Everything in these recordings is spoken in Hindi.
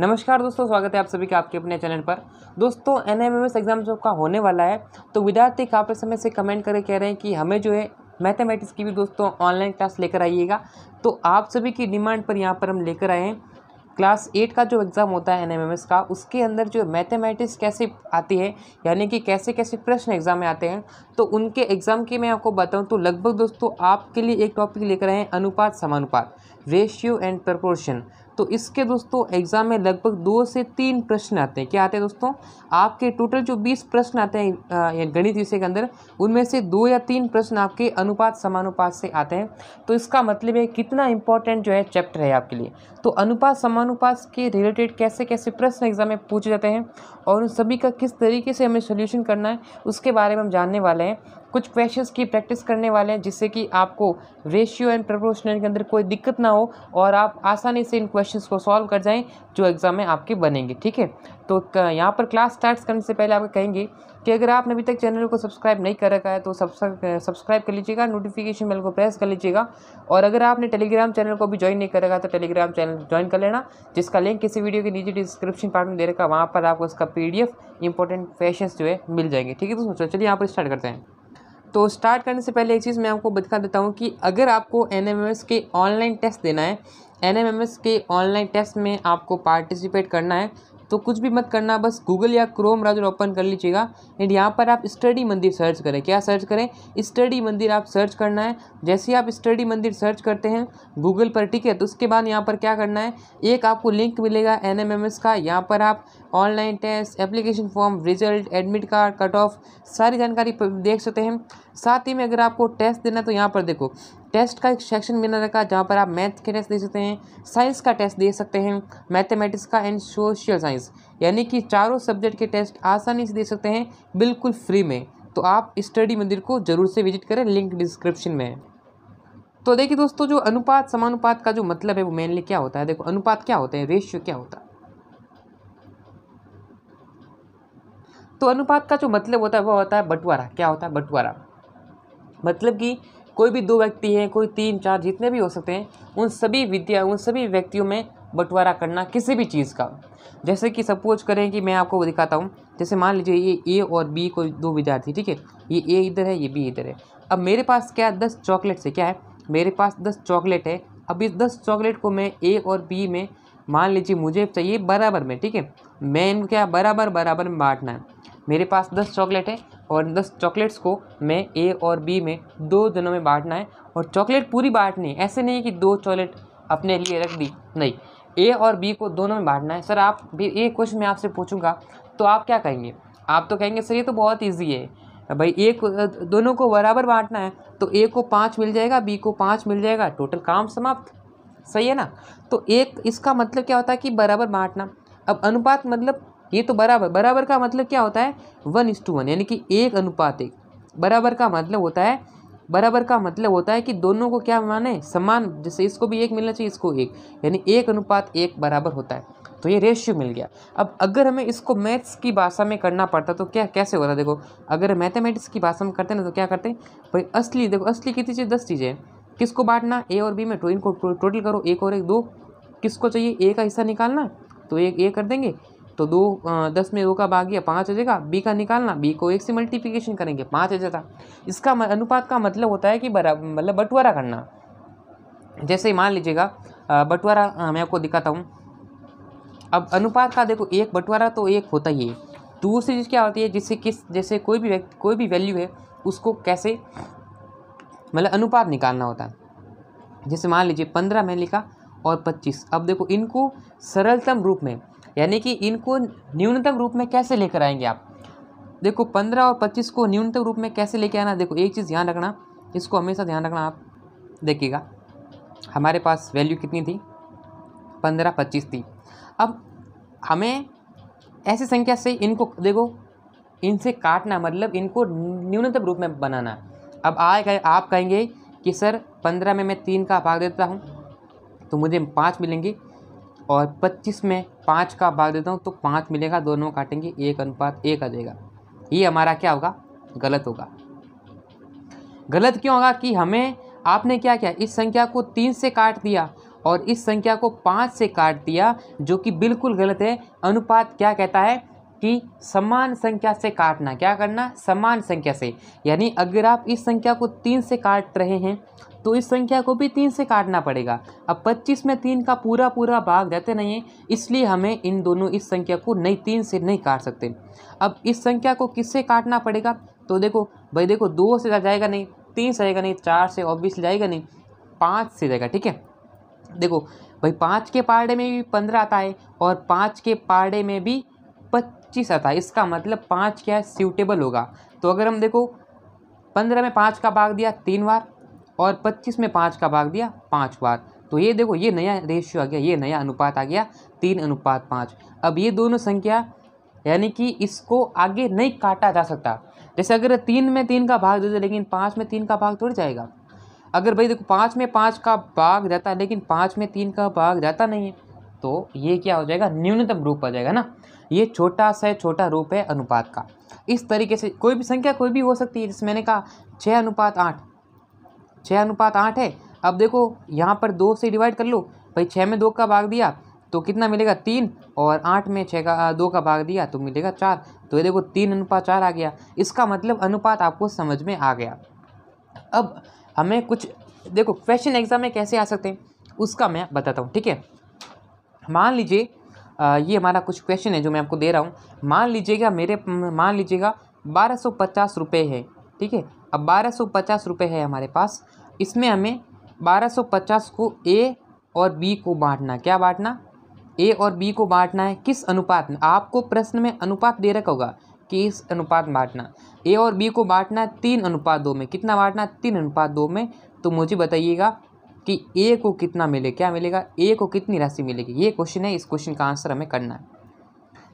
नमस्कार दोस्तों स्वागत है आप सभी का आपके अपने चैनल पर दोस्तों N M M S exam जो का होने वाला है तो विद्यार्थी काफ़ी समय से कमेंट करके कह रहे हैं कि हमें जो है मैथमेटिक्स की भी दोस्तों ऑनलाइन क्लास लेकर आइएगा तो आप सभी की डिमांड पर यहाँ पर हम लेकर आए हैं क्लास एट का जो एग्ज़ाम होता है एनएमएमएस का उसके अंदर जो मैथमेटिक्स कैसे आती है यानी कि कैसे कैसे प्रश्न एग्ज़ाम में आते हैं तो उनके एग्ज़ाम की मैं आपको बताऊं तो लगभग दोस्तों आपके लिए एक टॉपिक लेकर आए हैं अनुपात समानुपात रेशियो एंड प्रपोर्शन तो इसके दोस्तों एग्ज़ाम में लगभग दो से तीन प्रश्न आते हैं क्या आते हैं दोस्तों आपके टोटल जो बीस प्रश्न आते हैं गणित विषय के अंदर उनमें से दो या तीन प्रश्न आपके अनुपात समानुपात से आते हैं तो इसका मतलब है कितना इंपॉर्टेंट जो है चैप्टर है आपके लिए तो अनुपात समानुपात के रिलेटेड कैसे कैसे प्रश्न एग्जाम में पूछे जाते हैं और उन सभी का किस तरीके से हमें सोल्यूशन करना है उसके बारे में हम जानने वाले हैं कुछ क्वेश्चंस की प्रैक्टिस करने वाले हैं जिससे कि आपको रेशियो एंड प्रपोर्शनल के अंदर कोई दिक्कत ना हो और आप आसानी से इन क्वेश्चंस को सॉल्व कर जाएं जो एग्ज़ाम में आपके बनेंगे ठीक है तो यहाँ पर क्लास स्टार्ट करने से पहले आपको कहेंगे कि अगर आपने अभी तक चैनल को सब्सक्राइब नहीं कर रखा है तो सब्सक्राइब कर लीजिएगा नोटिफिकेशन बेल को प्रेस कर लीजिएगा और अगर आपने टेलीग्राम चैनल को भी ज्वाइन नहीं कर रखा तो टेलीग्राम चैनल ज्वाइन कर लेना जिसका लिंक किसी वीडियो के नीचे डिस्क्रिप्शन पार्ट में दे रखा वहाँ पर आपको इसका पी डी इंपॉर्टेंट क्वेश्चन जो है मिल जाएंगे ठीक है दोस्तों चलिए यहाँ पर स्टार्ट करते हैं तो स्टार्ट करने से पहले एक चीज़ मैं आपको बता देता हूँ कि अगर आपको एन के ऑनलाइन टेस्ट देना है एन के ऑनलाइन टेस्ट में आपको पार्टिसिपेट करना है तो कुछ भी मत करना बस गूगल या क्रोम ब्राउजर ओपन कर लीजिएगा एंड यहाँ पर आप स्टडी मंदिर सर्च करें क्या सर्च करें स्टडी मंदिर आप सर्च करना है जैसे ही आप स्टडी मंदिर सर्च करते हैं गूगल पर ठीक है तो उसके बाद यहाँ पर क्या करना है एक आपको लिंक मिलेगा एन का यहाँ पर आप online test application form result admit card cut off सारी जानकारी देख सकते हैं साथ ही में अगर आपको टेस्ट देना तो यहाँ पर देखो टेस्ट का एक सेक्शन मिलना रखा जहाँ पर आप मैथ के टेस्ट दे सकते हैं साइंस का टेस्ट दे सकते हैं मैथमेटिक्स का एंड सोशल साइंस यानी कि चारों सब्जेक्ट के टेस्ट आसानी से दे सकते हैं बिल्कुल फ्री में तो आप स्टडी मंदिर को जरूर से विजिट करें लिंक डिस्क्रिप्शन में है तो देखिए दोस्तों जो अनुपात समानुपात का जो मतलब है वो मेनली क्या होता है देखो अनुपात क्या होते हैं रेशियो क्या होता है तो अनुपात का जो मतलब होता है वह होता है बंटवारा क्या होता है बंटवारा मतलब कि कोई भी दो व्यक्ति हैं कोई तीन चार जितने भी हो सकते हैं उन सभी विद्या उन सभी व्यक्तियों में बंटवारा करना किसी भी चीज़ का जैसे कि सपोज करें कि मैं आपको दिखाता हूँ जैसे मान लीजिए ये ए और बी को दो विद्यार्थी ठीक है ये ए इधर है ये बी इधर है अब मेरे पास क्या है दस चॉकलेट से क्या है मेरे पास दस चॉकलेट है अब इस दस चॉकलेट को मैं ए और बी में मान लीजिए मुझे चाहिए बराबर में ठीक है मैं इनको क्या बराबर बराबर में बांटना है मेरे पास दस चॉकलेट है और दस चॉकलेट्स को मैं ए और बी में दो दिनों में बांटना है और चॉकलेट पूरी बांटनी है ऐसे नहीं कि दो चॉकलेट अपने लिए रख दी नहीं ए और बी को दोनों में बांटना है सर आप भी ये क्वेश्चन मैं आपसे पूछूंगा तो आप क्या कहेंगे आप तो कहेंगे सर ये तो बहुत ईजी है भाई ए को दोनों को बराबर बांटना है तो ए को पाँच मिल जाएगा बी को पाँच मिल जाएगा टोटल काम समाप्त सही है ना तो एक इसका मतलब क्या होता है कि बराबर बांटना अब अनुपात मतलब ये तो बराबर बराबर का मतलब क्या होता है वन इज़ टू वन यानी कि एक अनुपात एक बराबर का मतलब होता है बराबर का मतलब होता है कि दोनों को क्या माने समान जैसे इसको भी एक मिलना चाहिए इसको एक यानी एक अनुपात एक बराबर होता है तो ये रेशियो मिल गया अब अगर हमें इसको मैथ्स की भाषा में करना पड़ता तो क्या कैसे होता देखो अगर मैथमेटिक्स की भाषा में करते ना तो क्या करते भाई असली देखो असली कितनी चीज़ दस चीज़ें किसको बांटना ए और बी में टो तो इनको टोटल करो एक और एक दो किसको चाहिए ए का हिस्सा निकालना तो एक ये कर देंगे तो दो दस में दो का भाग गया पाँच हो जाएगा बी का निकालना बी को एक से मल्टीप्लिकेशन करेंगे पाँच हो जाएगा इसका अनुपात का मतलब होता है कि मतलब बंटवारा करना जैसे मान लीजिएगा बंटवारा मैं आपको दिखाता हूँ अब अनुपात का देखो एक बंटवारा तो एक होता ही है दूसरी चीज़ क्या होती है जिससे किस जैसे कोई भी व्यक्ति कोई भी वैल्यू है उसको कैसे मतलब अनुपात निकालना होता है जैसे मान लीजिए पंद्रह में लिखा और पच्चीस अब देखो इनको सरलतम रूप में यानी कि इनको न्यूनतम रूप में कैसे लेकर आएंगे आप देखो पंद्रह और पच्चीस को न्यूनतम रूप में कैसे लेकर आना देखो एक चीज़ ध्यान रखना इसको हमेशा ध्यान रखना आप देखिएगा हमारे पास वैल्यू कितनी थी पंद्रह पच्चीस थी अब हमें ऐसी संख्या से इनको देखो इनसे काटना मतलब इनको न्यूनतम रूप में बनाना अब आए गए आप कहेंगे कि सर पंद्रह में मैं तीन का भाग देता हूँ तो मुझे पाँच मिलेंगे और पच्चीस में पाँच का भाग देता हूँ तो पाँच मिलेगा दोनों काटेंगे एक अनुपात एक आ जाएगा ये हमारा क्या होगा गलत होगा गलत क्यों होगा कि हमें आपने क्या किया इस संख्या को तीन से काट दिया और इस संख्या को पाँच से काट दिया जो कि बिल्कुल गलत है अनुपात क्या कहता है कि समान संख्या से काटना क्या करना समान संख्या से यानी अगर आप इस संख्या को तीन से काट रहे हैं तो इस संख्या को भी तीन से काटना पड़ेगा अब पच्चीस में तीन का पूरा पूरा भाग रहते नहीं है इसलिए हमें इन दोनों इस संख्या को नहीं तीन से नहीं काट सकते अब इस संख्या को किससे काटना पड़ेगा तो देखो भाई देखो दो से जाएगा नहीं तीन से जाएगा नहीं चार से ऑब्वियसली जाएगा नहीं पाँच से जाएगा ठीक है देखो भाई पाँच के पाड़े में भी पंद्रह आता है और पाँच के पारे में भी पच्चीस आता है इसका मतलब पाँच क्या है सूटेबल होगा तो अगर हम देखो पंद्रह में पाँच का भाग दिया तीन बार और पच्चीस में पाँच का भाग दिया पाँच बार तो ये देखो ये नया रेशियो आ गया ये नया अनुपात आ गया तीन अनुपात पाँच अब ये दोनों संख्या यानी कि इसको आगे नहीं काटा जा सकता जैसे अगर तीन में तीन का भाग दे दे लेकिन पाँच में तीन का भाग थोड़ी जाएगा अगर भाई देखो पाँच में पाँच का भाग जाता है लेकिन पाँच में तीन का भाग जाता नहीं है तो ये क्या हो जाएगा न्यूनतम रूप आ जाएगा ना ये छोटा सा छोटा रूप है अनुपात का इस तरीके से कोई भी संख्या कोई भी हो सकती है जैसे मैंने कहा छः अनुपात आठ छः अनुपात आठ है अब देखो यहाँ पर दो से डिवाइड कर लो भाई छः में दो का भाग दिया तो कितना मिलेगा तीन और आठ में छः का दो का भाग दिया तो मिलेगा चार तो ये देखो तीन अनुपात चार आ गया इसका मतलब अनुपात आपको समझ में आ गया अब हमें कुछ देखो क्वेश्चन एग्जाम में कैसे आ सकते हैं उसका मैं बताता हूँ ठीक है मान लीजिए ये हमारा कुछ क्वेश्चन है जो मैं आपको दे रहा हूँ मान लीजिएगा मेरे मान लीजिएगा बारह सौ पचास रुपये है ठीक है अब बारह सौ पचास रुपये है हमारे पास इसमें हमें बारह सौ पचास को ए और बी को बांटना क्या बांटना ए और बी को बांटना है किस अनुपात में आपको प्रश्न में अनुपात दे रखा होगा कि इस अनुपात बांटना ए और बी को बांटना है तीन अनुपात दो में कितना बांटना तीन अनुपात दो में तो मुझे बताइएगा कि ए को कितना मिले क्या मिलेगा ए को कितनी राशि मिलेगी ये क्वेश्चन है इस क्वेश्चन का आंसर हमें करना है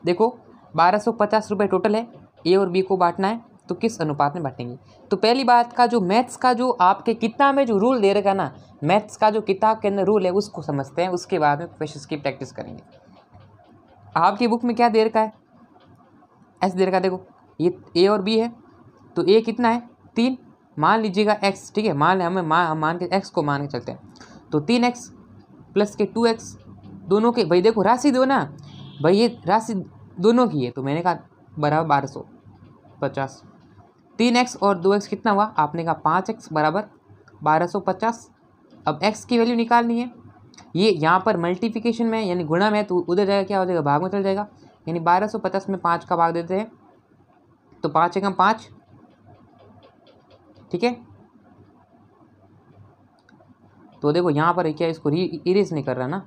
देखो बारह सौ पचास रुपये टोटल है ए और बी को बांटना है तो किस अनुपात में बांटेंगे तो पहली बात का जो मैथ्स का जो आपके किताब में जो रूल दे रखा ना मैथ्स का जो किताब के अंदर रूल है उसको समझते हैं उसके बाद में क्वेश्चन की प्रैक्टिस करेंगे आपकी बुक में क्या दे रखा है ऐसे दे रखा देखो ये ए और बी है तो ए कितना है तीन मान लीजिएगा एक्स ठीक है मान हमें मान मान के एक्स को मान के चलते हैं तो तीन एक्स प्लस के टू एक्स दोनों के भाई देखो राशि दो ना भाई ये राशि दोनों की है तो मैंने कहा बराबर बारह सौ पचास तीन एक्स और दो एक्स कितना हुआ आपने कहा पाँच एक्स बराबर बारह सौ पचास अब एक्स की वैल्यू निकालनी है ये यहाँ पर मल्टीप्लिकेशन में यानी गुणा में तो उधर जाएगा क्या हो जाएगा भाग में चल जाएगा यानी बारह सौ पचास में पाँच का भाग देते हैं तो पाँच एकम पाँच ठीक है तो देखो यहाँ पर क्या इसको री इरेज नहीं कर रहा ना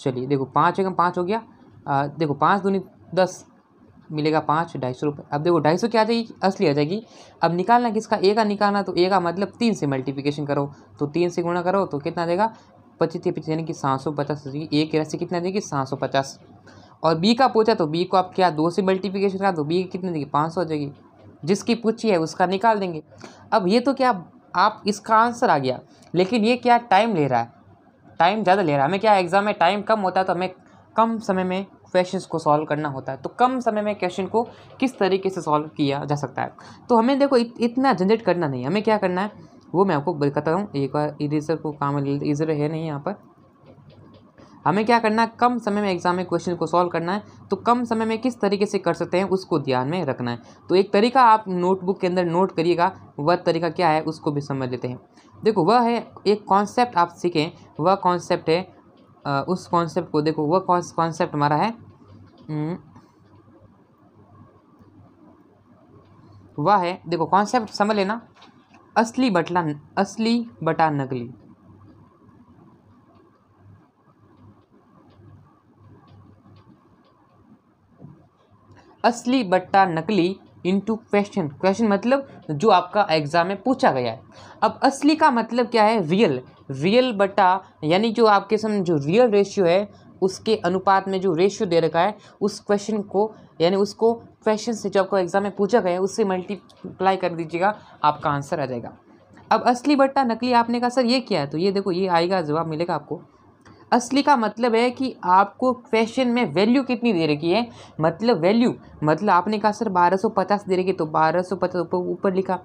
चलिए देखो पाँच एकम पाँच हो गया आ, देखो पाँच दूनी दस मिलेगा पाँच ढाई सौ रुपये अब देखो ढाई सौ क्या आ जाएगी असली आ जाएगी अब निकालना किसका ए का निकालना तो ए का मतलब तीन से मल्टीप्लिकेशन करो तो तीन से गुणा करो तो कितना देगा पच्चीस पच्चीस यानी कि सात सौ पचास ए की राशि कितना देगी सात सौ पचास और बी का पूछा तो बी को आप क्या दो से मल्टीप्लिकेशन करा तो बी कितनी देगी पाँच सौ आ जाएगी जिसकी पूछी है उसका निकाल देंगे अब ये तो क्या आप इसका आंसर आ गया लेकिन ये क्या टाइम ले रहा है टाइम ज़्यादा ले रहा है हमें क्या एग्ज़ाम में टाइम कम होता है तो हमें कम समय में क्वेश्चन को सॉल्व करना होता है तो कम समय में क्वेश्चन को किस तरीके से सॉल्व किया जा सकता है तो हमें देखो इत, इतना जनरेट करना नहीं हमें क्या करना है वो मैं आपको बताता हूँ एक बार इरेजर को काम इरेजर है नहीं यहाँ पर हमें क्या करना है कम समय में एग्जाम में क्वेश्चन को सॉल्व करना है तो कम समय में किस तरीके से कर सकते हैं उसको ध्यान में रखना है तो एक तरीका आप नोटबुक के अंदर नोट करिएगा वह तरीका क्या है उसको भी समझ लेते हैं देखो वह है एक कॉन्सेप्ट आप सीखें वह कॉन्सेप्ट है उस कॉन्सेप्ट को देखो वह कॉन्सेप्ट हमारा है हम्म। वह है देखो कॉन्सेप्ट समझ लेना असली बटला असली बटा नकली असली बट्टा नकली इनटू क्वेश्चन क्वेश्चन मतलब जो आपका एग्ज़ाम में पूछा गया है अब असली का मतलब क्या है रियल रियल बट्टा यानी जो आपके सामने जो रियल रेशियो है उसके अनुपात में जो रेशियो दे रखा है उस क्वेश्चन को यानी उसको क्वेश्चन से जो आपको एग्ज़ाम में पूछा गया है उससे मल्टीप्लाई कर दीजिएगा आपका आंसर आ जाएगा अब असली बट्टा नकली आपने कहा सर ये क्या है तो ये देखो ये आएगा जवाब मिलेगा आपको असली का मतलब है कि आपको फैशन में वैल्यू कितनी दे रखी है मतलब वैल्यू मतलब आपने कहा सर बारह सौ पचास दे रखी तो बारह सौ पचास ऊपर ऊपर लिखा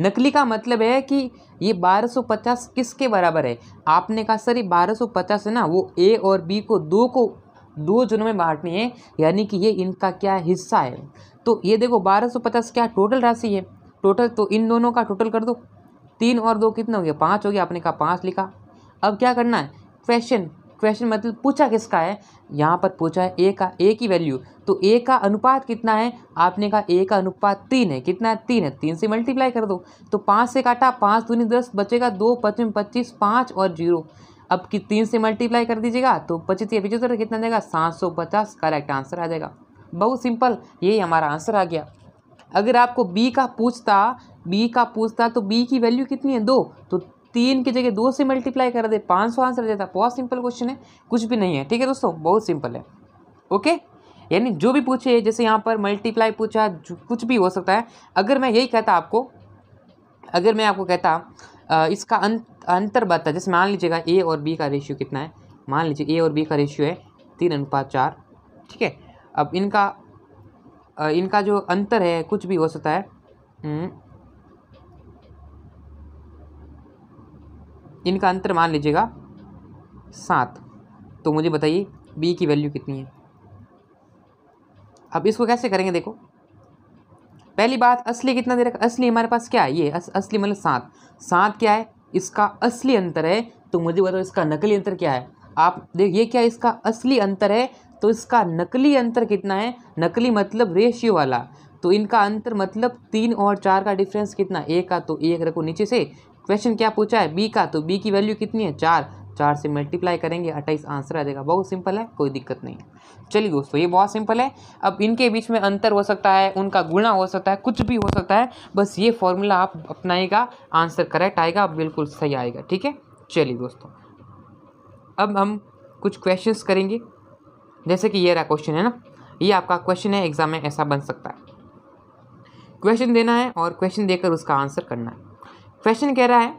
नकली का मतलब है कि ये बारह सौ पचास किसके बराबर है आपने कहा सर ये बारह सौ पचास है ना वो ए और बी को दो को दो जनों में बांटनी है यानी कि ये इनका क्या हिस्सा है तो ये देखो बारह सौ पचास क्या टोटल राशि है टोटल तो इन दोनों का टोटल कर दो तीन और दो कितना हो गया पाँच हो गया आपने कहा पाँच लिखा अब क्या करना है क्वेश्चन क्वेश्चन मतलब पूछा किसका है यहाँ पर पूछा है ए का ए की वैल्यू तो ए का अनुपात कितना है आपने कहा ए का अनुपात तीन है कितना है तीन है तीन से मल्टीप्लाई कर दो तो पाँच से काटा पाँच दूनी दस बचेगा दो पचम पच्चीस पाँच और जीरो अब कि तीन से मल्टीप्लाई कर दीजिएगा तो पच्चीस या पिचहत्तर कितना जाएगा सात सौ पचास करेक्ट आंसर आ जाएगा बहुत सिंपल यही हमारा आंसर आ गया अगर आपको बी का पूछता बी का पूछता तो बी की वैल्यू कितनी है दो तो तीन की जगह दो से मल्टीप्लाई कर दे पाँच सौ आंसर देता बहुत सिंपल क्वेश्चन है कुछ भी नहीं है ठीक है दोस्तों बहुत सिंपल है ओके यानी जो भी पूछे जैसे यहाँ पर मल्टीप्लाई पूछा कुछ भी हो सकता है अगर मैं यही कहता आपको अगर मैं आपको कहता इसका अंत अंतर बता जैसे मान लीजिएगा ए और बी का रेशियो कितना है मान लीजिए ए और बी का रेशियो है तीन अनुपात चार ठीक है अब इनका इनका जो अंतर है कुछ भी हो सकता है हम्म, इनका अंतर मान लीजिएगा सात तो मुझे बताइए बी की वैल्यू कितनी है अब इसको कैसे करेंगे देखो पहली बात असली कितना दे रखा असली हमारे पास क्या है ये अस, असली मतलब सात सात क्या है इसका असली अंतर है तो मुझे बताओ इसका नकली अंतर क्या है आप देख ये क्या है इसका असली अंतर है तो इसका नकली अंतर कितना है नकली मतलब रेशियो वाला तो इनका अंतर मतलब तीन और चार का डिफरेंस कितना एक का तो एक रखो नीचे से क्वेश्चन क्या पूछा है बी का तो बी की वैल्यू कितनी है चार चार से मल्टीप्लाई करेंगे अट्ठाईस आंसर आ जाएगा बहुत सिंपल है कोई दिक्कत नहीं है चलिए दोस्तों ये बहुत सिंपल है अब इनके बीच में अंतर हो सकता है उनका गुणा हो सकता है कुछ भी हो सकता है बस ये फॉर्मूला आप अपनाएगा आंसर करेक्ट आएगा बिल्कुल सही आएगा ठीक है चलिए दोस्तों अब हम कुछ क्वेश्चंस करेंगे जैसे कि ये रहा क्वेश्चन है ना ये आपका क्वेश्चन है एग्जाम में ऐसा बन सकता है क्वेश्चन देना है और क्वेश्चन देकर उसका आंसर करना है क्वेश्चन कह रहा है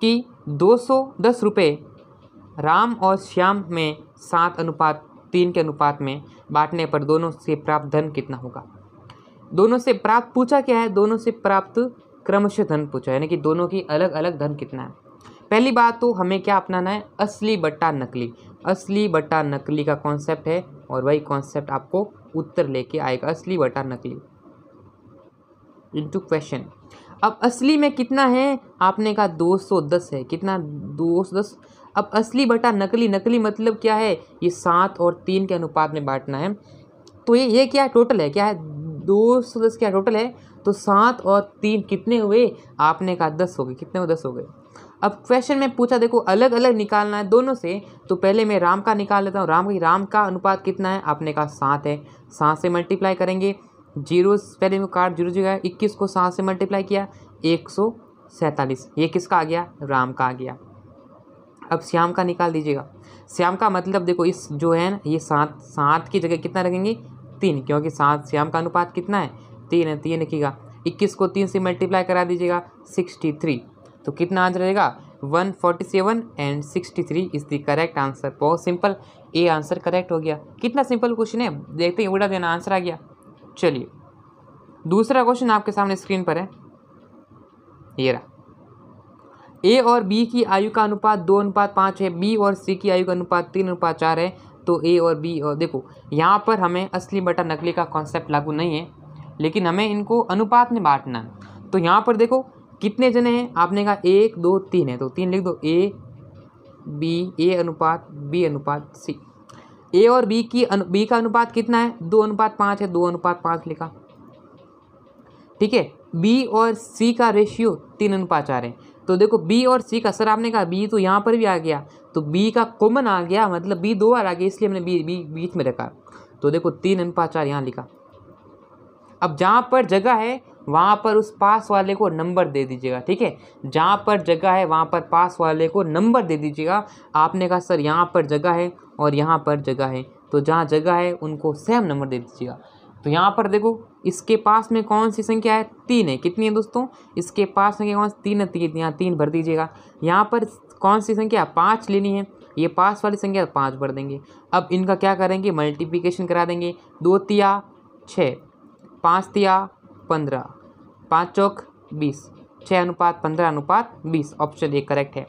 कि दो सौ दस रुपये राम और श्याम में सात अनुपात तीन के अनुपात में बांटने पर दोनों से प्राप्त धन कितना होगा दोनों से प्राप्त पूछा क्या है दोनों से प्राप्त क्रमशः धन पूछा यानी कि दोनों की अलग अलग धन कितना है पहली बात तो हमें क्या अपनाना है असली बट्टा नकली असली बट्टा नकली का कॉन्सेप्ट है और वही कॉन्सेप्ट आपको उत्तर लेके आएगा असली बट्टा नकली इंटू क्वेश्चन अब असली में कितना है आपने कहा दो सौ दस है कितना दो सौ दस अब असली बटा नकली नकली मतलब क्या है ये सात और तीन के अनुपात में बांटना है तो ये ये क्या टोटल है क्या है दो सौ दस क्या टोटल है तो सात और तीन कितने हुए आपने कहा दस हो गए कितने हुए दस हो गए अब क्वेश्चन में पूछा देखो अलग अलग निकालना है दोनों से तो पहले मैं राम का निकाल लेता हूँ राम की राम का अनुपात कितना है आपने कहा सात है सात से मल्टीप्लाई करेंगे जीरो पहले में कार्ड जीरो जगह इक्कीस को सात से मल्टीप्लाई किया एक सौ सैंतालीस ये किसका आ गया राम का आ गया अब श्याम का निकाल दीजिएगा श्याम का मतलब देखो इस जो है ना ये सात सात की जगह कितना रखेंगे तीन क्योंकि सात श्याम का अनुपात कितना है तीन है तीन रखिएगा इक्कीस को तीन से मल्टीप्लाई करा दीजिएगा सिक्सटी थ्री तो कितना आंसर रहेगा one forty seven and sixty three is the correct answer बहुत सिंपल ए आंसर करेक्ट हो गया कितना सिंपल क्वेश्चन है देखते हैं उड़ा देना आंसर आ गया चलिए दूसरा क्वेश्चन आपके सामने स्क्रीन पर है ये रहा ए और बी की आयु का अनुपात दो अनुपात पाँच है बी और सी की आयु का अनुपात तीन अनुपात चार है तो ए और बी और देखो यहाँ पर हमें असली बटा नकली का कॉन्सेप्ट लागू नहीं है लेकिन हमें इनको अनुपात में बांटना है तो यहाँ पर देखो कितने जने हैं आपने कहा एक दो तीन है तो तीन लिख दो ए बी ए अनुपात बी अनुपात सी ए और बी की अनु बी का अनुपात कितना है दो अनुपात पाँच है दो अनुपात पाँच लिखा ठीक है बी और सी का रेशियो तीन अनुपात चार है तो देखो बी और सी का सर आपने कहा बी तो यहाँ पर भी आ गया तो बी का कॉमन आ गया मतलब बी दो बार आ गया इसलिए हमने बी बी बीच में रखा तो देखो तीन अनुपात चार यहाँ लिखा अब जहाँ पर जगह है वहाँ पर उस पास वाले को नंबर दे दीजिएगा ठीक है जहाँ पर जगह है वहाँ पर पास वाले को नंबर दे दीजिएगा आपने कहा सर यहाँ पर जगह है और यहाँ पर जगह है तो जहाँ जगह है उनको सेम नंबर दे दीजिएगा तो यहाँ पर देखो इसके पास में कौन सी संख्या है तीन है कितनी है दोस्तों इसके पास संख्या कौन सी तीन है तीन यहाँ तीन भर दीजिएगा यहाँ पर कौन सी संख्या पाँच लेनी है ये पास वाली संख्या तो पाँच भर देंगे अब इनका क्या करेंगे मल्टीप्लिकेशन करा देंगे दो तिया छः पाँच तिया पंद्रह पाँच चौक बीस छः अनुपात पंद्रह अनुपात बीस ऑप्शन ए करेक्ट है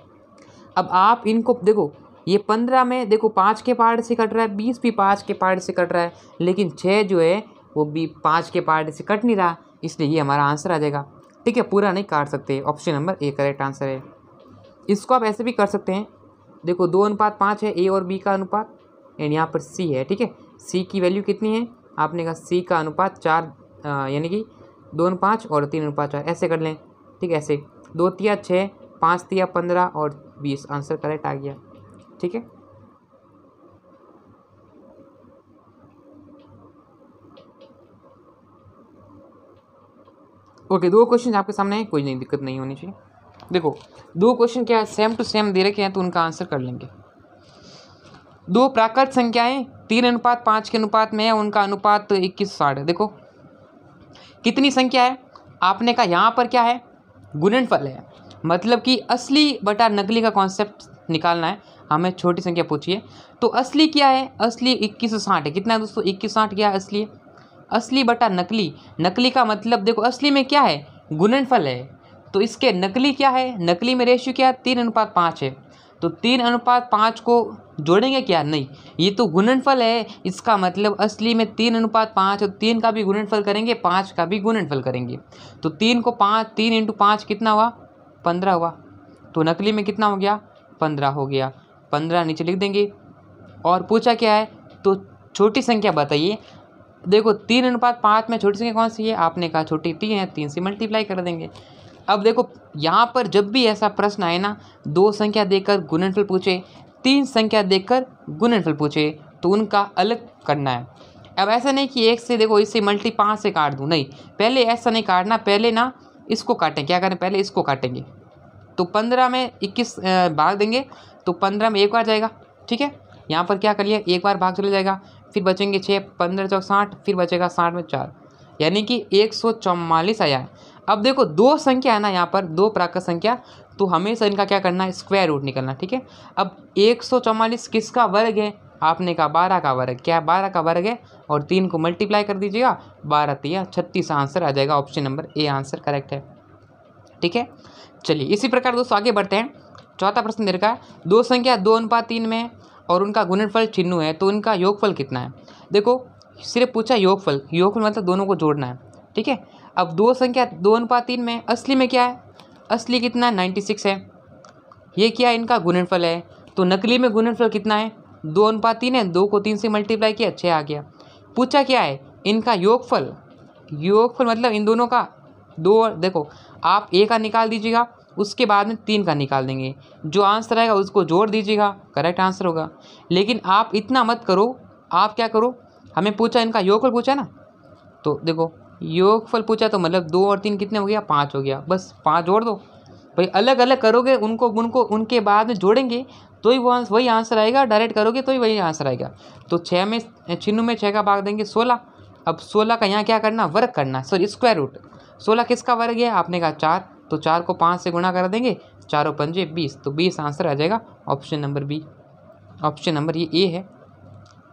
अब आप इनको देखो ये पंद्रह में देखो पाँच के पार्ट से कट रहा है बीस भी पाँच के पार्ट से कट रहा है लेकिन छः जो है वो भी पाँच के पार्ट से कट नहीं रहा इसलिए ये हमारा आंसर आ जाएगा ठीक है पूरा नहीं काट सकते option number A correct answer है इसको आप ऐसे भी कर सकते हैं देखो दो अनुपात पाँच है ए और बी का अनुपात एंड यहाँ पर सी है ठीक है सी की वैल्यू कितनी है आपने कहा सी का अनुपात चार यानी कि दो अनुपात और तीन अनुपात चार ऐसे कर लें ठीक है ऐसे दो तिया छः पाँच तिया पंद्रह और बीस आंसर करेक्ट आ गया ठीक है ओके दो क्वेश्चन आपके सामने हैं कोई नहीं दिक्कत नहीं होनी चाहिए देखो दो क्वेश्चन क्या है सेम टू सेम दे रखे हैं तो उनका आंसर कर लेंगे दो प्राकृत संख्याएं तीन अनुपात पाँच के अनुपात में है उनका अनुपात तो इक्कीस साठ है देखो कितनी संख्या है आपने कहा यहाँ पर क्या है गुणनफल है मतलब कि असली बटा नकली का कॉन्सेप्ट निकालना है हमें हाँ, छोटी संख्या पूछिए तो असली क्या है असली इक्कीस सौ साठ है कितना है दोस्तों इक्कीस साठ क्या है असली असली बटा नकली नकली का मतलब देखो असली में क्या है गुणनफल है तो इसके नकली क्या है नकली में रेशियो क्या है तीन अनुपात पाँच है तो तीन अनुपात पाँच को जोड़ेंगे क्या नहीं ये तो गुणनफल है इसका मतलब असली में तीन अनुपात पाँच और तीन का भी गुणनफल करेंगे पाँच का भी गुणनफल करेंगे तो तीन को पाँच तीन इंटू पाँच कितना हुआ पंद्रह हुआ तो नकली में कितना हो गया पंद्रह हो गया पंद्रह नीचे लिख देंगे और पूछा क्या है तो छोटी संख्या बताइए देखो तीन अनुपात पाँच में छोटी संख्या कौन सी है आपने कहा छोटी तीन है तीन से मल्टीप्लाई कर देंगे अब देखो यहाँ पर जब भी ऐसा प्रश्न आए ना दो संख्या देकर गुणनफल पूछे तीन संख्या देकर गुणनफल पूछे तो उनका अलग करना है अब ऐसा नहीं कि एक से देखो इससे मल्टी पाँच से काट दूँ नहीं पहले ऐसा नहीं काटना पहले ना इसको काटें क्या करें पहले इसको काटेंगे तो पंद्रह में इक्कीस भाग देंगे तो पंद्रह में एक बार जाएगा ठीक है यहाँ पर क्या करिए एक बार भाग चले जाएगा फिर बचेंगे छः पंद्रह चौक साठ फिर बचेगा साठ में चार यानी कि एक सौ चौवालीस आया है अब देखो दो संख्या है ना यहाँ पर दो प्राकृत संख्या तो हमेशा इनका क्या करना है स्क्वायर रूट निकलना ठीक है अब एक सौ चौवालीस किसका वर्ग है आपने कहा बारह का वर्ग क्या बारह का वर्ग है और तीन को मल्टीप्लाई कर दीजिएगा बारह तीन छत्तीस आंसर आ जाएगा option number A answer correct है ठीक है चलिए इसी प्रकार दोस्तों आगे बढ़ते हैं चौथा प्रश्न दे रखा है दो संख्या दो अनुपात तीन में और उनका गुणनफल छिन्नू है तो उनका योगफल कितना है देखो सिर्फ पूछा योगफल योगफल मतलब दोनों को जोड़ना है ठीक है अब दो संख्या दो अनुपात तीन में असली में क्या है असली कितना है नाइन्टी सिक्स है ये क्या है इनका गुणनफल है तो नकली में गुणनफल कितना है दो अनुपात तीन है दो को तीन से मल्टीप्लाई किया छः आ गया पूछा क्या है इनका योगफल योगफल मतलब इन दोनों का दो देखो आप ए का निकाल दीजिएगा उसके बाद में तीन का निकाल देंगे जो आंसर आएगा उसको जोड़ दीजिएगा करेक्ट आंसर होगा लेकिन आप इतना मत करो आप क्या करो हमें पूछा इनका योगफल पूछा ना तो देखो योगफल पूछा तो मतलब दो और तीन कितने हो गया पाँच हो गया बस पाँच जोड़ दो भाई अलग अलग करोगे उनको उनको उनके बाद में जोड़ेंगे तो ही वो वही आंसर आएगा डायरेक्ट करोगे तो ही वही आंसर आएगा तो छः में छिन्नू में छः का भाग देंगे सोलह अब सोलह का यहाँ क्या करना वर्क करना सॉरी स्क्वायर रूट सोलह किसका वर्ग है आपने कहा चार तो चार को पाँच से गुणा कर देंगे चारों पंजे बीस तो बीस आंसर आ जाएगा option number B option number ये ए है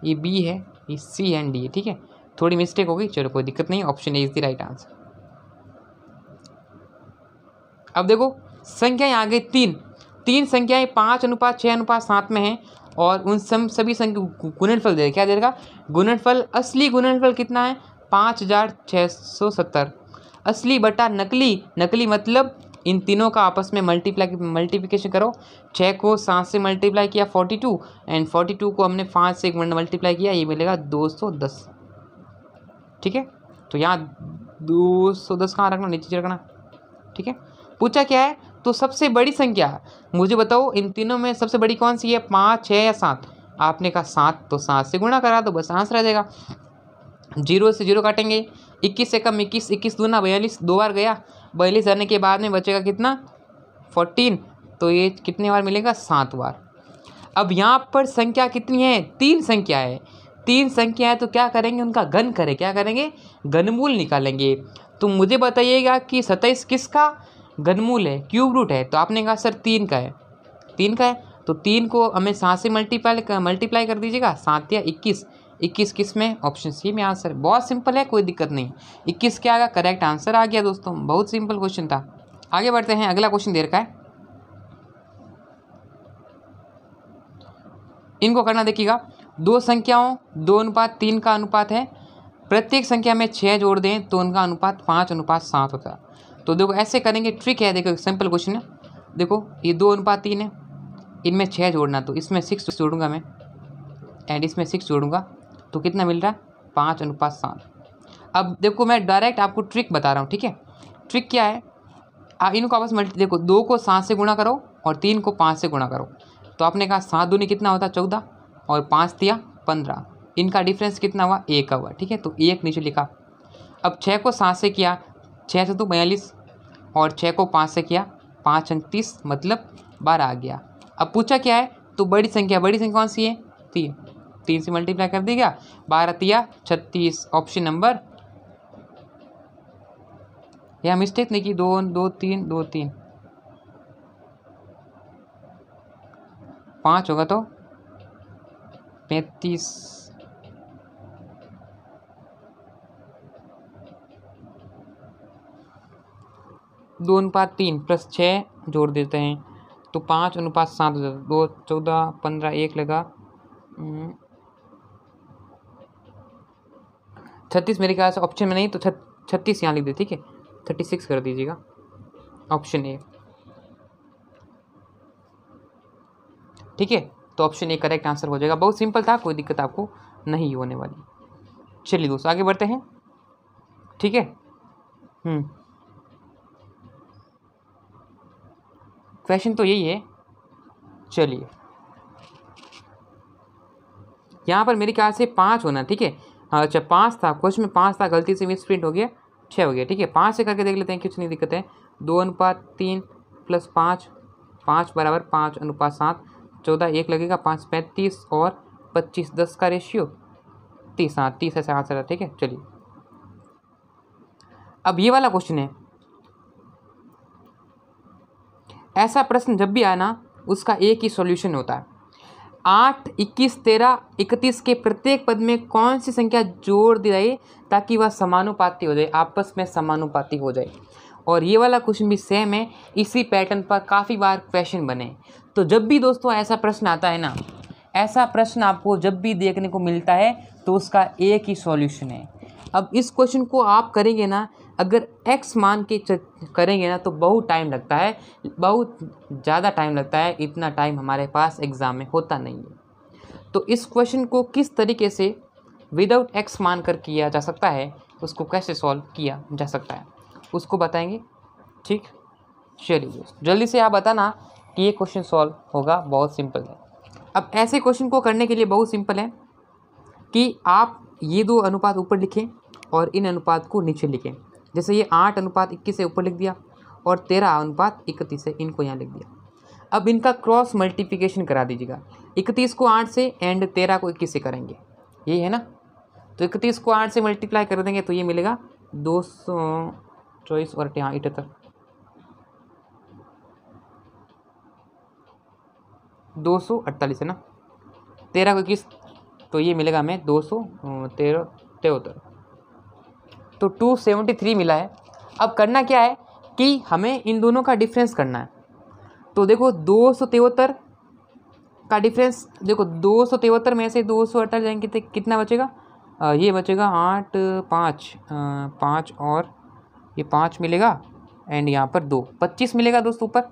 ये बी है ये सी एंड डी है ठीक है थोड़ी मिस्टेक हो गई चलो कोई दिक्कत नहीं option A is the right answer अब देखो संख्याएं आ गई तीन तीन संख्याएं पाँच अनुपात छः अनुपात सात में हैं और उन सब सभी संख्या गुणनफल दे क्या देगा गुणनफल असली गुणनफल कितना है पाँच हज़ार छः सौ सत्तर असली बटा नकली नकली मतलब इन तीनों का आपस में मल्टीप्लाई मल्टीप्लिकेशन करो छः को सात से मल्टीप्लाई किया forty two and forty two को हमने पाँच से एक मल्टीप्लाई किया ये मिलेगा दो सौ दस ठीक है तो यहाँ दो सौ दस कहाँ रखना नीचे रखना ठीक है पूछा क्या है तो सबसे बड़ी संख्या मुझे बताओ इन तीनों में सबसे बड़ी कौन सी है पाँच छः या सात आपने कहा सात तो सात से गुणा करा तो बस आंसर रह जाएगा जीरो से जीरो काटेंगे इक्कीस से कम इक्कीस इक्कीस दूना बयालीस दो बार गया बयालीस जाने के बाद में बचेगा कितना फोर्टीन तो ये कितने बार मिलेगा सात बार अब यहाँ पर संख्या कितनी है तीन संख्या है तीन संख्या है तो क्या करेंगे उनका घन करें क्या करेंगे घनमूल निकालेंगे तो मुझे बताइएगा कि सत्ताईस किसका घनमूल है क्यूब रूट है तो आपने कहा सर तीन का है तीन का है तो तीन को हमें सात से मल्टीप्लाई मल्टीप्लाई कर दीजिएगा सात या इक्कीस इक्कीस किस में ऑप्शन सी में आंसर बहुत सिंपल है कोई दिक्कत नहीं इक्कीस क्या आगा करेक्ट आंसर आ गया दोस्तों बहुत सिंपल क्वेश्चन था आगे बढ़ते हैं अगला क्वेश्चन देर का है इनको करना देखिएगा दो संख्याओं दो अनुपात तीन का अनुपात है प्रत्येक संख्या में छः जोड़ दें तो उनका अनुपात पाँच अनुपात सात होता है तो देखो ऐसे करेंगे ट्रिक है देखो सिंपल क्वेश्चन है देखो ये दो अनुपात तीन है इनमें छः जोड़ना तो इसमें सिक्स जोड़ूंगा मैं एंड इसमें सिक्स जोड़ूंगा तो कितना मिल रहा है पाँच अनुपात सात अब देखो मैं डायरेक्ट आपको ट्रिक बता रहा हूँ ठीक है ट्रिक क्या है आप इनको आपस मल्टी देखो दो को सात से गुणा करो और तीन को पाँच से गुणा करो तो आपने कहा सात दूनी कितना होता चौदह और पाँच दिया पंद्रह इनका डिफरेंस कितना हुआ एक का हुआ ठीक है तो एक नीचे लिखा अब छः को सात से किया छः से तो बयालीस और छः को पाँच से किया पाँच अंतीस मतलब बारह आ गया अब पूछा क्या है तो बड़ी संख्या बड़ी संख्या कौन सी है तीन तीन से मल्टीप्लाई कर देगा बारह छत्तीस ऑप्शन नंबर यह मिस्टेक नहीं की दो दो तीन दो तीन पाँच होगा तो पैंतीस दो अनुपात तीन प्लस छः जोड़ देते हैं तो पाँच अनुपात सात हो जाता दो चौदह पंद्रह एक लगा हम्म, छत्तीस मेरे ख्याल से ऑप्शन में नहीं तो छत्तीस यहाँ लिख दे ठीक है थर्टी सिक्स कर दीजिएगा ऑप्शन ए ठीक है तो ऑप्शन ए करेक्ट आंसर हो जाएगा बहुत सिंपल था कोई दिक्कत आपको नहीं होने वाली चलिए दोस्तों आगे बढ़ते हैं ठीक है क्वेश्चन हम्म। तो यही है चलिए यहाँ पर मेरे ख्याल से पाँच होना ठीक है हाँ, अच्छा पाँच था क्वेश्चन में पाँच था गलती से मिस प्रिंट हो गया छः हो गया ठीक है पाँच से करके देख लेते हैं कुछ नहीं दिक्कत है दो अनुपात तीन प्लस पाँच पाँच बराबर पाँच अनुपात सात चौदह एक लगेगा पाँच पैंतीस और पच्चीस दस का रेशियो तीस हाँ तीस ऐसा आंसर है ठीक है चलिए अब ये वाला क्वेश्चन है ऐसा प्रश्न जब भी ना उसका एक ही सॉल्यूशन होता है आठ इक्कीस तेरह इकतीस के प्रत्येक पद में कौन सी संख्या जोड़ दी जाए ताकि वह समानुपाती हो जाए आपस में समानुपाती हो जाए और ये वाला क्वेश्चन भी सेम है इसी पैटर्न पर काफ़ी बार क्वेश्चन बने तो जब भी दोस्तों ऐसा प्रश्न आता है ना ऐसा प्रश्न आपको जब भी देखने को मिलता है तो उसका एक ही सॉल्यूशन है अब इस क्वेश्चन को आप करेंगे ना अगर एक्स मान के करेंगे ना तो बहुत टाइम लगता है बहुत ज़्यादा टाइम लगता है इतना टाइम हमारे पास एग्ज़ाम में होता नहीं है तो इस क्वेश्चन को किस तरीके से विदाउट एक्स मान कर किया जा सकता है उसको कैसे सॉल्व किया जा सकता है उसको बताएंगे ठीक चलिए दोस्त जल्दी से आप बताना कि ये क्वेश्चन सॉल्व होगा बहुत सिंपल है अब ऐसे क्वेश्चन को करने के लिए बहुत सिंपल है कि आप ये दो अनुपात ऊपर लिखें और इन अनुपात को नीचे लिखें जैसे ये आठ अनुपात इक्कीस से ऊपर लिख दिया और तेरह अनुपात इकतीस है इनको यहाँ लिख दिया अब इनका क्रॉस मल्टीप्लीकेशन करा दीजिएगा इकतीस को आठ से एंड तेरह को इक्कीस से करेंगे ये है ना तो इकतीस को आठ से मल्टीप्लाई कर देंगे तो ये मिलेगा दो सौ चौबीस और हाँ इटहत्तर दो सौ अड़तालीस है ना तेरह को इक्कीस तो ये मिलेगा हमें दो सौ तेरह तिहत्तर तो टू सेवेंटी थ्री मिला है अब करना क्या है कि हमें इन दोनों का डिफरेंस करना है तो देखो दो सौ तिहत्तर का डिफरेंस देखो दो सौ तिहत्तर में से दो सौ अड़तालीस जाएंगे तो कितना बचेगा आ, ये बचेगा आठ पाँच पाँच और ये पाँच मिलेगा एंड यहाँ पर दो पच्चीस मिलेगा दोस्तों ऊपर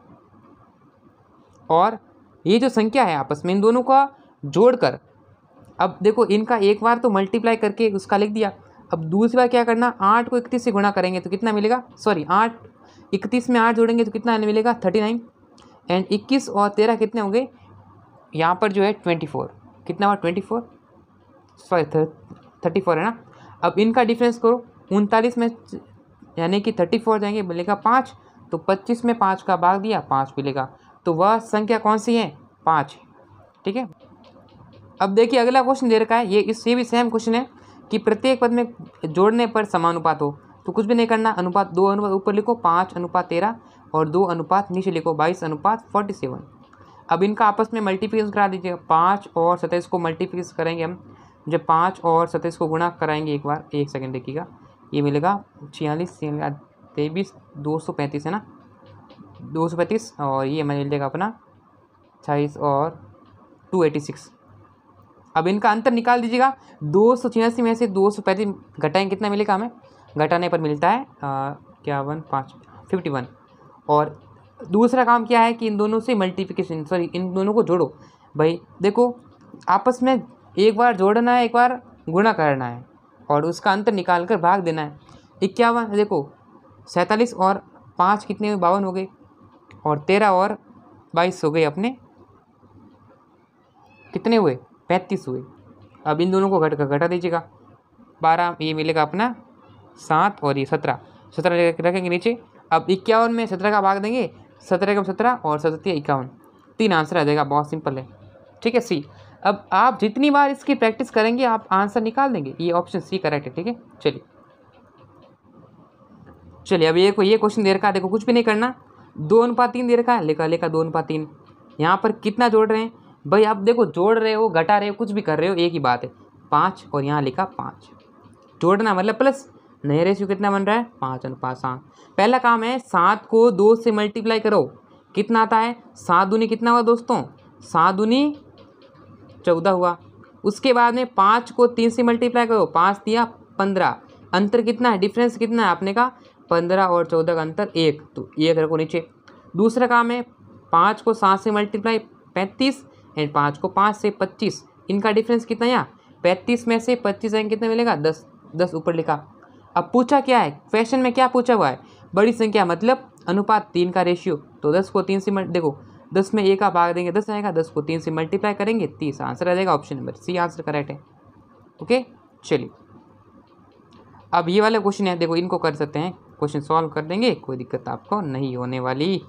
और ये जो संख्या है आपस में इन दोनों का जोड़कर अब देखो इनका एक बार तो मल्टीप्लाई करके उसका लिख दिया अब दूसरी बार क्या करना आठ को इकतीस से गुणा करेंगे तो कितना मिलेगा सॉरी आठ इकतीस में आठ जोड़ेंगे तो कितना मिलेगा थर्टी नाइन एंड इक्कीस और तेरह कितने होंगे यहाँ पर जो है ट्वेंटी फोर कितना हुआ twenty four sorry thirty four है ना अब इनका डिफरेंस करो उनतालीस में यानी कि थर्टी फोर जाएंगे मिलेगा पाँच तो पच्चीस में पाँच का भाग दिया पाँच मिलेगा तो वह संख्या कौन सी है पाँच ठीक है अब देखिए अगला क्वेश्चन दे रखा है ये इससे भी सेम क्वेश्चन है कि प्रत्येक पद में जोड़ने पर समानुपात हो तो कुछ भी नहीं करना अनुपात दो अनुपात ऊपर लिखो पाँच अनुपात तेरह और दो अनुपात नीचे लिखो बाईस अनुपात फोर्टी सेवन अब इनका आपस में मल्टीप्लिकेशन करा दीजिए पाँच और सत्ताईस को मल्टीप्लिकेशन करेंगे हम जब पाँच और सत्ताईस को गुणा कराएंगे एक बार एक सेकेंड देखिएगा ये मिलेगा छियालीस तेईस दो सौ पैंतीस है ना दो सौ पैंतीस और ये मिलेगा अपना छाईस और टू एटी सिक्स अब इनका अंतर निकाल दीजिएगा दो सौ छियासी में से दो सौ पैंतीस घटाएँ कितना मिलेगा हमें घटाने पर मिलता है इक्यावन पाँच फिफ्टी वन और दूसरा काम क्या है कि इन दोनों से मल्टीप्लिकेशन सॉरी इन दोनों को जोड़ो भाई देखो आपस में एक बार जोड़ना है एक बार गुणा करना है और उसका अंतर निकाल कर भाग देना है इक्यावन देखो सैंतालीस और पाँच कितने हुए बावन हो गए और तेरह और बाईस हो गए अपने कितने हुए पैंतीस हुए अब इन दोनों को घट घटा दीजिएगा बारह ये मिलेगा अपना सात और ये सत्रह सत्रह रखेंगे नीचे अब इक्यावन में सत्रह का भाग देंगे सत्रह का सत्रह और सततिया इक्यावन तीन आंसर आ जाएगा बहुत सिंपल है ठीक है सी अब आप जितनी बार इसकी प्रैक्टिस करेंगे आप आंसर निकाल देंगे ये ऑप्शन सी करेक्ट है ठीक है चलिए चलिए अब ये को ये क्वेश्चन दे रखा है देखो कुछ भी नहीं करना दो अनुपात तीन दे रखा है लेखा लेखा दो अनुपात तीन यहाँ पर कितना जोड़ रहे हैं भाई आप देखो जोड़ रहे हो घटा रहे हो कुछ भी कर रहे हो एक ही बात है पाँच और यहाँ लिखा पाँच जोड़ना मतलब प्लस नए रेशियो कितना बन रहा है पाँच पाँच सात पहला काम है सात को दो से मल्टीप्लाई करो कितना आता है सात दूनी कितना हुआ दोस्तों सात दूनी चौदह हुआ उसके बाद में पाँच को तीन से मल्टीप्लाई करो पाँच दिया पंद्रह अंतर कितना है डिफरेंस कितना है आपने कहा पंद्रह और चौदह का अंतर एक तो एक रखो नीचे दूसरा काम है पाँच को सात से मल्टीप्लाई पैंतीस एंड पाँच को पाँच से पच्चीस इनका डिफरेंस कितना यहाँ पैंतीस में से पच्चीस आएंगे कितना मिलेगा दस दस ऊपर लिखा अब पूछा क्या है क्वेश्चन में क्या पूछा हुआ है बड़ी संख्या मतलब अनुपात तीन का रेशियो तो दस को तीन से देखो दस में ए का भाग देंगे दस आएगा दस को तीन से मल्टीप्लाई करेंगे तीस आंसर आ जाएगा option number C answer correct है ओके चलिए अब ये वाला क्वेश्चन है देखो इनको कर सकते हैं क्वेश्चन सॉल्व कर देंगे कोई दिक्कत आपको नहीं होने वाली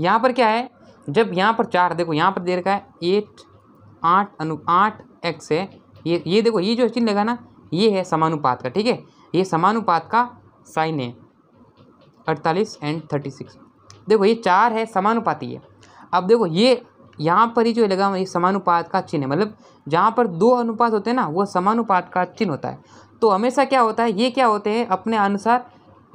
यहाँ पर क्या है जब यहाँ पर चार देखो यहाँ पर दे रखा है एट आठ अनु आठ एक्स है ये ये देखो ये जो चिन्ह लगा ना ये है समानुपात का ठीक है ये समानुपात का साइन है अड़तालीस एंड थर्टी सिक्स देखो ये चार है समानुपाती है अब देखो ये यहाँ पर ही जो लगा ये समानुपात का चिन्ह है मतलब जहाँ पर दो अनुपात होते हैं ना वो समानुपात का चिन्ह होता है तो हमेशा क्या होता है ये क्या होते हैं अपने अनुसार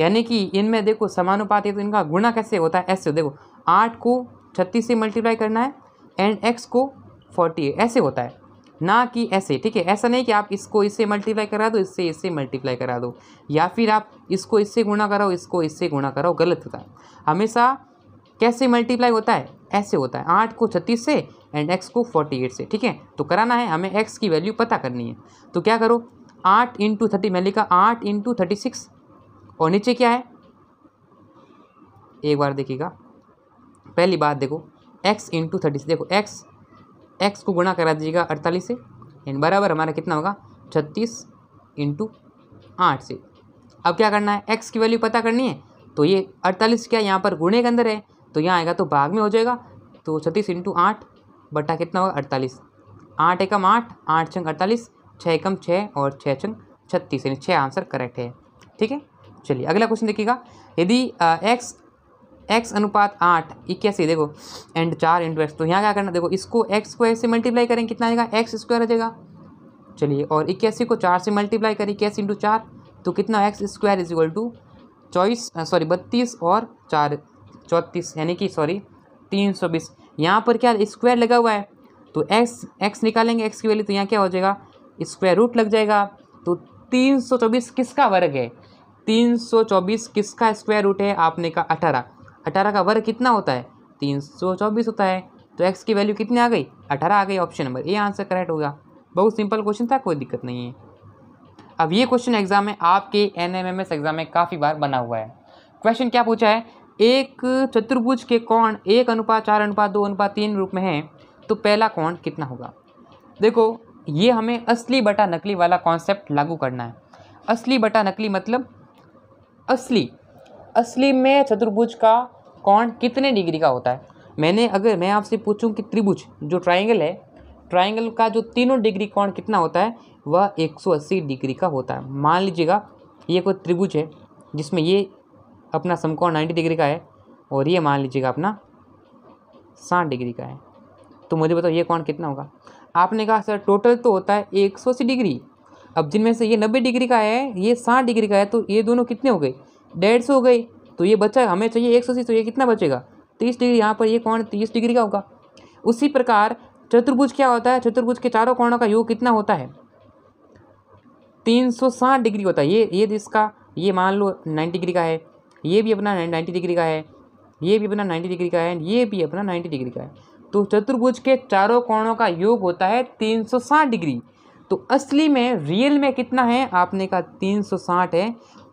यानी कि इनमें देखो समानुपात है तो इनका गुणा कैसे होता है ऐसे देखो आठ को छत्तीस से मल्टीप्लाई करना है एंड एक्स को फोर्टी ऐसे होता है ना कि ऐसे ठीक है ऐसा नहीं कि आप इसको इससे मल्टीप्लाई करा दो इससे इससे मल्टीप्लाई करा दो या फिर आप इसको इससे गुणा कराओ इसको इससे गुणा कराओ गलत होता है हमेशा कैसे मल्टीप्लाई होता है ऐसे होता है आठ को छत्तीस से एंड एक्स को फोर्टी एट से ठीक है तो कराना है हमें एक्स की वैल्यू पता करनी है तो क्या करो आठ इंटू थर्टी मैं लिखा आठ इंटू थर्टी सिक्स और नीचे क्या है एक बार देखिएगा पहली बात देखो x इंटू थर्टी से देखो x x को गुणा करा दीजिएगा अड़तालीस से एंड बराबर हमारा कितना होगा छत्तीस इंटू आठ से अब क्या करना है x की वैल्यू पता करनी है तो ये अड़तालीस क्या यहाँ पर गुणे के अंदर है तो यहाँ आएगा तो भाग में हो जाएगा तो छत्तीस इंटू आठ बटा कितना होगा अड़तालीस आठ एकम आठ आठ छंग अड़तालीस छः एकम छः और छः छंग छत्तीस यानी छः आंसर करेक्ट है ठीक है चलिए अगला क्वेश्चन देखिएगा यदि एक्स एक्स अनुपात आठ इक्यासी देखो एंड चार इंटू एक्स तो यहाँ क्या करना देखो इसको एक्स को ऐसे मल्टीप्लाई करें कितना आएगा एक्स स्क्वायर आ जाएगा चलिए और इक्यासी को चार से मल्टीप्लाई करें इक्यासी इंटू चार तो कितना X square is equal to चौबीस सॉरी बत्तीस और चार चौंतीस यानी कि सॉरी तीन सौ बीस यहाँ पर क्या स्क्वायर लगा हुआ है तो एक्स एक्स निकालेंगे एक्स की वैल्यू तो यहाँ क्या हो जाएगा स्क्वायर रूट लग जाएगा तो तीन सौ चौबीस किसका वर्ग है तीन सौ चौबीस किसका स्क्वायर रूट है आपने कहा अठारह अठारह का वर्ग कितना होता है तीन सौ चौबीस होता है तो एक्स की वैल्यू कितनी आ गई अठारह आ गई option number A answer correct होगा बहुत सिंपल क्वेश्चन था कोई दिक्कत नहीं है अब ये क्वेश्चन एग्जाम में आपके N M M S exam में काफ़ी बार बना हुआ है क्वेश्चन क्या पूछा है एक चतुर्भुज के कौन एक अनुपात चार अनुपात दो अनुपात तीन रूप में है तो पहला कौन कितना होगा देखो ये हमें असली बटा नकली वाला कॉन्सेप्ट लागू करना है असली बटा नकली मतलब असली असली में चतुर्भुज का कौन कितने डिग्री का होता है मैंने अगर मैं आपसे पूछूं कि त्रिभुज जो ट्राइंगल है ट्राइंगल का जो तीनों डिग्री कोण कितना होता है वह 180 डिग्री का होता है मान लीजिएगा ये कोई त्रिभुज है जिसमें ये अपना समकोण 90 डिग्री का है और ये मान लीजिएगा अपना साठ डिग्री का है तो मुझे बताओ ये कौन कितना होगा आपने कहा सर टोटल तो होता है एक सौ अस्सी डिग्री अब जिनमें से ये नब्बे डिग्री का है ये साठ डिग्री का है तो ये दोनों कितने हो गए डेढ़ सौ हो गए तो ये बचा हमें चाहिए एक सौ तो ये कितना बचेगा तीस डिग्री यहाँ पर ये कौन तीस डिग्री का होगा उसी प्रकार चतुर्भुज क्या होता है चतुर्भुज के चारों कोणों का योग कितना होता है तीन सौ साठ डिग्री होता है ये ये इसका ये मान लो नाइन्टी डिग्री का है ये भी अपना नाइन्टी डिग्री का है ये भी अपना नाइन्टी डिग्री का है ये भी अपना नाइन्टी डिग्री का है तो चतुर्भुज के चारों कोणों का योग होता है तीन सौ साठ डिग्री तो असली में रियल में कितना है आपने कहा तीन सौ साठ है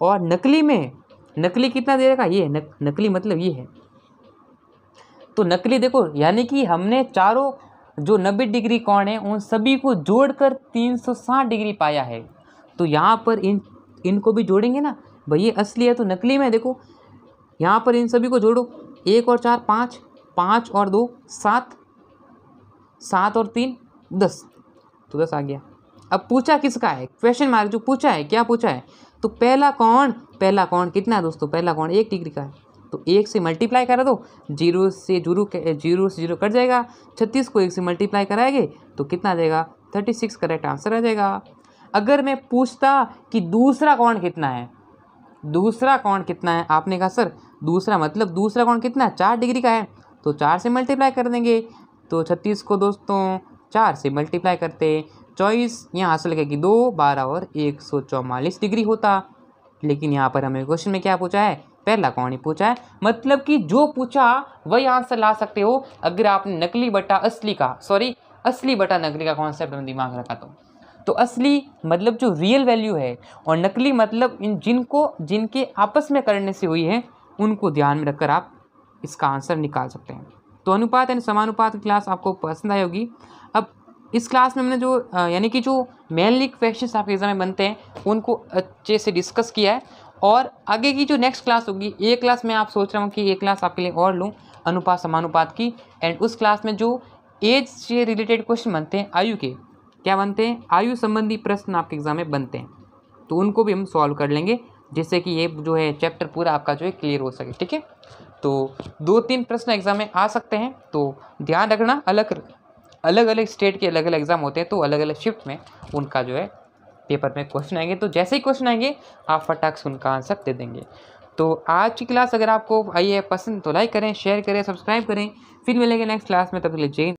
और नकली में नकली कितना दे रखा ये नक, नकली मतलब ये है तो नकली देखो यानी कि हमने चारों जो नब्बे डिग्री कौन है उन सभी को जोड़कर तीन सौ साठ डिग्री पाया है तो यहाँ पर इन इनको भी जोड़ेंगे ना भैया असली है तो नकली में देखो यहाँ पर इन सभी को जोड़ो एक और चार पाँच पाँच और दो सात सात और तीन दस तो दस आ गया अब पूछा किसका है क्वेश्चन मार्क जो पूछा है क्या पूछा है तो पहला कौन पहला कौन कितना है दोस्तों पहला कौन एक डिग्री का है तो एक से मल्टीप्लाई करा दो जीरो से जीरो जीरो से जीरो कट जाएगा छत्तीस को एक से मल्टीप्लाई कराएंगे तो कितना आ जाएगा थर्टी सिक्स करेक्ट आंसर आ जाएगा अगर मैं पूछता कि दूसरा कौन कितना है दूसरा कौन कितना है आपने कहा सर दूसरा मतलब दूसरा कौन कितना है चार डिग्री का है तो चार से मल्टीप्लाई कर देंगे तो छत्तीस को दोस्तों चार से मल्टीप्लाई करते चौबीस यहाँ से लगेगी दो बारह और एक सौ चौवालीस डिग्री होता लेकिन यहाँ पर हमें क्वेश्चन में क्या पूछा है पहला कौन ही पूछा है मतलब कि जो पूछा वही आंसर ला सकते हो अगर आपने नकली बटा असली का सॉरी असली बटा नकली का कॉन्सेप्ट में दिमाग रखा तो तो असली मतलब जो रियल वैल्यू है और नकली मतलब इन जिनको जिनके आपस में करने से हुई है उनको ध्यान में रखकर आप इसका आंसर निकाल सकते हैं तो अनुपात एंड समानुपात की क्लास आपको पसंद आएगी होगी इस क्लास में हमने जो यानी कि जो मेनली क्वेश्चन आपके एग्जाम में बनते हैं उनको अच्छे से डिस्कस किया है और आगे की जो नेक्स्ट क्लास होगी ये क्लास मैं आप सोच रहा हूँ कि ये क्लास आपके लिए और लूँ अनुपात समानुपात की एंड उस क्लास में जो एज से रिलेटेड क्वेश्चन बनते हैं आयु के क्या बनते हैं आयु संबंधी प्रश्न आपके एग्जाम में बनते हैं तो उनको भी हम सॉल्व कर लेंगे जिससे कि ये जो है चैप्टर पूरा आपका जो है क्लियर हो सके ठीक है तो दो तीन प्रश्न एग्जाम में आ सकते हैं तो ध्यान रखना अलग अलग अलग स्टेट के अलग अलग एग्ज़ाम होते हैं तो अलग अलग शिफ्ट में उनका जो है पेपर में क्वेश्चन आएंगे तो जैसे ही क्वेश्चन आएंगे आप फटाक से उनका आंसर दे देंगे तो आज की क्लास अगर आपको आई है पसंद तो लाइक करें शेयर करें सब्सक्राइब करें फिर मिलेंगे नेक्स्ट क्लास में तब तक जय